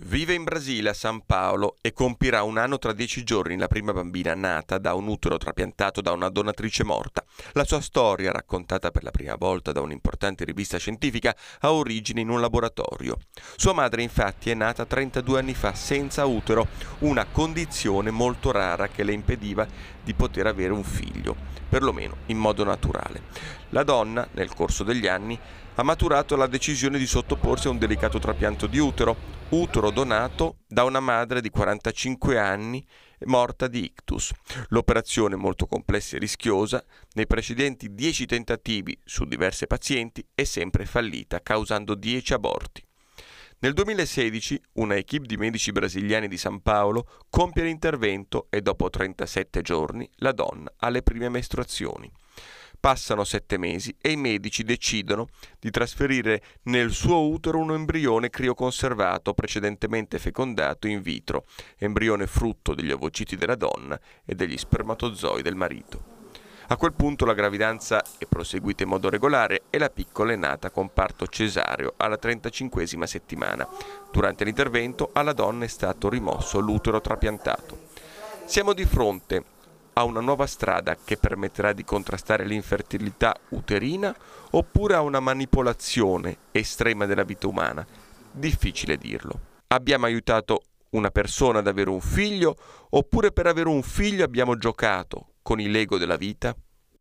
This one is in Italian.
Vive in Brasile, a San Paolo, e compirà un anno tra dieci giorni la prima bambina nata da un utero trapiantato da una donatrice morta. La sua storia, raccontata per la prima volta da un'importante rivista scientifica, ha origine in un laboratorio. Sua madre infatti è nata 32 anni fa senza utero, una condizione molto rara che le impediva di poter avere un figlio, perlomeno in modo naturale. La donna, nel corso degli anni, ha maturato la decisione di sottoporsi a un delicato trapianto di utero, utero donato da una madre di 45 anni morta di ictus. L'operazione molto complessa e rischiosa, nei precedenti 10 tentativi su diverse pazienti, è sempre fallita, causando 10 aborti. Nel 2016 una equip di medici brasiliani di San Paolo compie l'intervento e dopo 37 giorni la donna ha le prime mestruazioni. Passano sette mesi e i medici decidono di trasferire nel suo utero un embrione crioconservato precedentemente fecondato in vitro, embrione frutto degli ovociti della donna e degli spermatozoi del marito. A quel punto la gravidanza è proseguita in modo regolare e la piccola è nata con parto cesareo alla 35 settimana. Durante l'intervento alla donna è stato rimosso l'utero trapiantato. Siamo di fronte a una nuova strada che permetterà di contrastare l'infertilità uterina oppure a una manipolazione estrema della vita umana? Difficile dirlo. Abbiamo aiutato una persona ad avere un figlio oppure per avere un figlio abbiamo giocato con i Lego della vita?